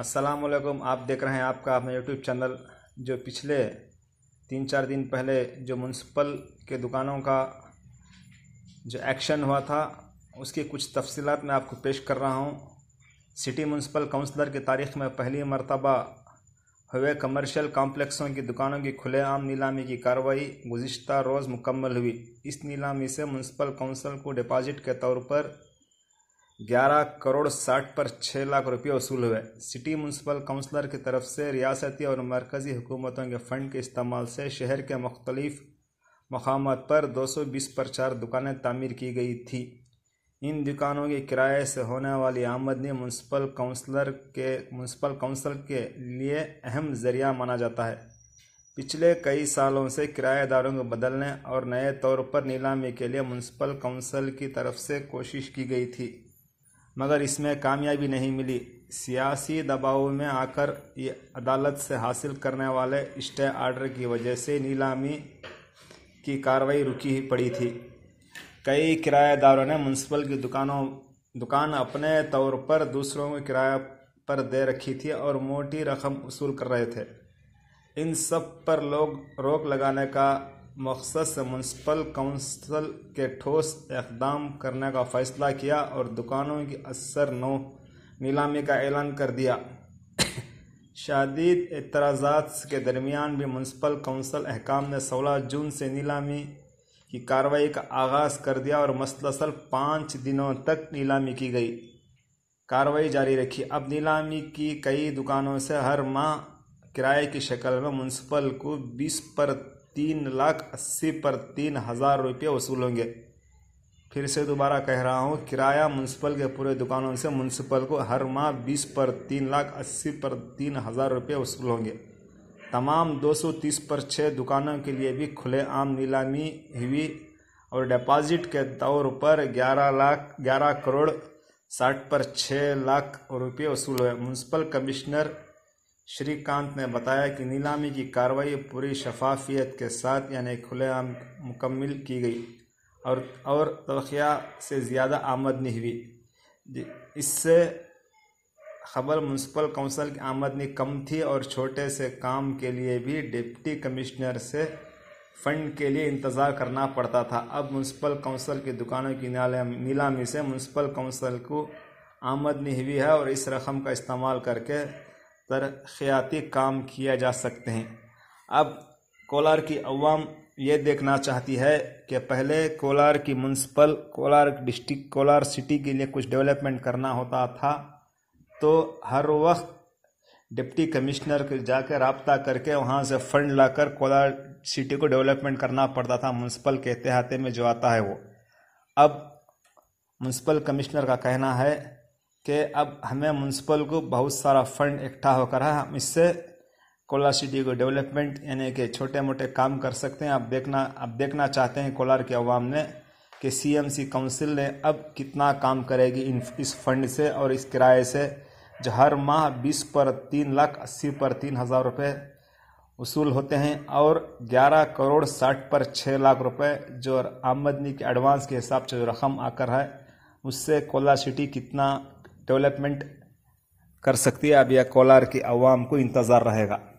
असलम आप देख रहे हैं आपका अपना यूट्यूब चैनल जो पिछले तीन चार दिन पहले जो म्यूनसिपल के दुकानों का जो एक्शन हुआ था उसकी कुछ तफसीत मैं आपको पेश कर रहा हूँ सिटी म्यूनसिपल काउंसलर की तारीख में पहली मरतबा हुए कमर्शियल कॉम्प्लेक्सों की दुकानों की खुलेआम नीलामी की कार्रवाई गुज्तर रोज़ मुकम्मल हुई इस नीलामी से म्यूनसिपल काउंसिल को डिपॉजिट के तौर पर ग्यारह करोड़ साठ पर छः लाख रुपये वसूल हुए सिटी म्यूनसिपल काउंसलर की तरफ से रियासती और मरकज़ी हुकूमतों के फ़ंड के इस्तेमाल से शहर के मुख्तलिफ मकाम पर 220 पर चार दुकानें तामीर की गई थी इन दुकानों के किराए से होने वाली आमदनी म्यूनसिपल काउंसलर के म्यूनसिपल काउंसिल के लिए अहम जरिया माना जाता है पिछले कई सालों से किराएदारों को बदलने और नए तौर पर नीलामी के लिए म्यूनसिपल काउंसिल की तरफ से कोशिश की गई थी मगर इसमें कामयाबी नहीं मिली सियासी दबाव में आकर ये अदालत से हासिल करने वाले स्टे आर्डर की वजह से नीलामी की कार्रवाई रुकी ही पड़ी थी कई किराएदारों ने म्यूनसिपल की दुकानों दुकान अपने तौर पर दूसरों के किराया पर दे रखी थी और मोटी रकम वसूल कर रहे थे इन सब पर लोग रोक लगाने का मकसद से म्यूनसिपल काउंसिल के ठोस इकदाम करने का फैसला किया और दुकानों की असर नो नीलामी का ऐलान कर दिया शदीद एतराज़ात के दरमियान भी म्यूनसिपल काउंसिल अहकाम ने सोलह जून से नीलामी की कार्रवाई का आगाज़ कर दिया और मसलसल पाँच दिनों तक नीलामी की गई कार्रवाई जारी रखी अब नीलामी की कई दुकानों से हर माह किराए की शक्ल में म्यूनसिपल को बीस पर तीन लाख अस्सी पर तीन हज़ार रुपये वसूल होंगे फिर से दोबारा कह रहा हूँ किराया म्यूनसिपल के पूरे दुकानों से म्यूनसिपल को हर माह बीस पर तीन लाख अस्सी पर तीन हज़ार रुपये वसूल होंगे तमाम दो सौ तीस पर छः दुकानों के लिए भी खुले आम नीलामी हुई और डिपॉजिट के तौर पर ग्यारह लाख ग्यारह करोड़ साठ पर छः लाख रुपये वसूल हुए म्यूनसिपल कमिश्नर श्रीकांत ने बताया कि नीलामी की कार्रवाई पूरी शफाफियत के साथ यानी खुलेआम मुकम्मल की गई और और तलखिया से ज़्यादा आमदनी हुई इससे खबर म्यूनसिपल काउंसिल की आमदनी कम थी और छोटे से काम के लिए भी डिप्टी कमिश्नर से फंड के लिए इंतज़ार करना पड़ता था अब म्यूनसिपल काउंसिल की दुकानों की नीलामी से म्यूनसिपल काउंसिल को आमदनी हुई है और इस रकम का इस्तेमाल करके पर काम किया जा सकते हैं अब कोलार की अवाम ये देखना चाहती है कि पहले कोलार की municipal Kolar district Kolar city के लिए कुछ डेवलपमेंट करना होता था तो हर वक्त डिप्टी कमिश्नर के जाकर रबता करके वहाँ से फंड लाकर कोलार सिटी को डेवलपमेंट करना पड़ता था म्यूनसिपल के तहते में जो आता है वो अब म्यूनसिपल कमिश्नर का कहना है कि अब हमें म्यूनसिपल को बहुत सारा फंड इकट्ठा होकर है हम इससे कोलार सिटी को डेवलपमेंट यानी कि छोटे मोटे काम कर सकते हैं आप देखना अब देखना चाहते हैं कोलार के अवाम ने कि सीएमसी काउंसिल ने अब कितना काम करेगी इन इस फंड से और इस किराए से जो हर माह बीस पर तीन लाख अस्सी पर तीन हज़ार रुपये वसूल होते हैं और ग्यारह करोड़ साठ पर छः लाख रुपए जो आमदनी के एडवांस के हिसाब से जो रकम आकर है उससे कोला सिटी कितना डेवलपमेंट कर सकती है अब यह कोलार की आवाम को इंतज़ार रहेगा